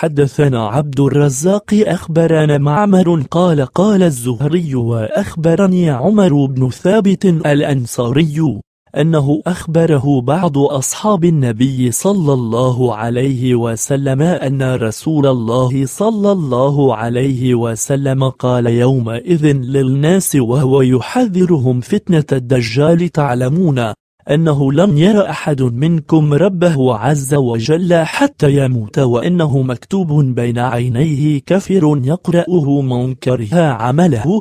حدثنا عبد الرزاق أخبرنا معمر قال قال الزهري وأخبرني عمر بن ثابت الأنصاري أنه أخبره بعض أصحاب النبي صلى الله عليه وسلم أن رسول الله صلى الله عليه وسلم قال يومئذ للناس وهو يحذرهم فتنة الدجال تعلمون أنه لم يرى أحد منكم ربه عز وجل حتى يموت وأنه مكتوب بين عينيه كفر يقرأه من كره عمله